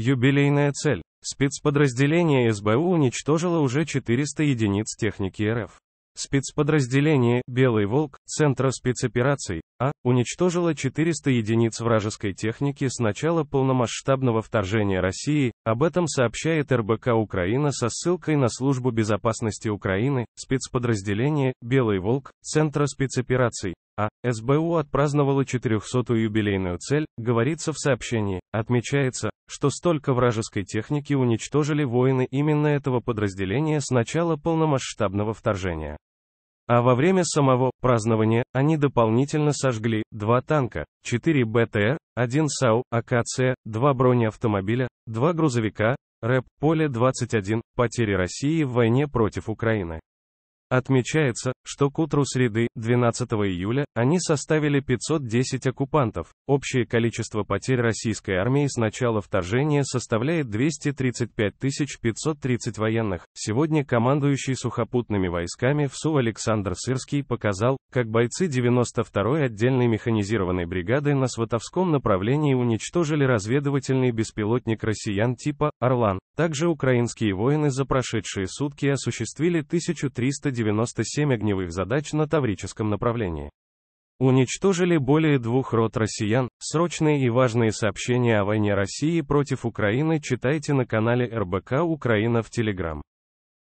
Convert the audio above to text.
Юбилейная цель. Спецподразделение СБУ уничтожило уже 400 единиц техники РФ. Спецподразделение «Белый Волк» Центра спецопераций А уничтожило 400 единиц вражеской техники с начала полномасштабного вторжения России, об этом сообщает РБК Украина со ссылкой на Службу безопасности Украины, спецподразделение «Белый Волк» Центра спецопераций а. СБУ отпраздновала 400-ю юбилейную цель, говорится в сообщении. Отмечается, что столько вражеской техники уничтожили воины именно этого подразделения с начала полномасштабного вторжения. А во время самого празднования они дополнительно сожгли два танка, 4 БТР, 1 САУ, АКЦ, 2 бронеавтомобиля, 2 грузовика, РЭП, поле 21, потери России в войне против Украины. Отмечается, что к утру среды, 12 июля, они составили 510 оккупантов. Общее количество потерь российской армии с начала вторжения составляет 235 530 военных. Сегодня командующий сухопутными войсками ВСУ Александр Сырский показал, как бойцы 92-й отдельной механизированной бригады на Сватовском направлении уничтожили разведывательный беспилотник россиян типа «Орлан». Также украинские воины за прошедшие сутки осуществили 1397 огневых боевых задач на Таврическом направлении. Уничтожили более двух рот россиян. Срочные и важные сообщения о войне России против Украины читайте на канале РБК Украина в Телеграм.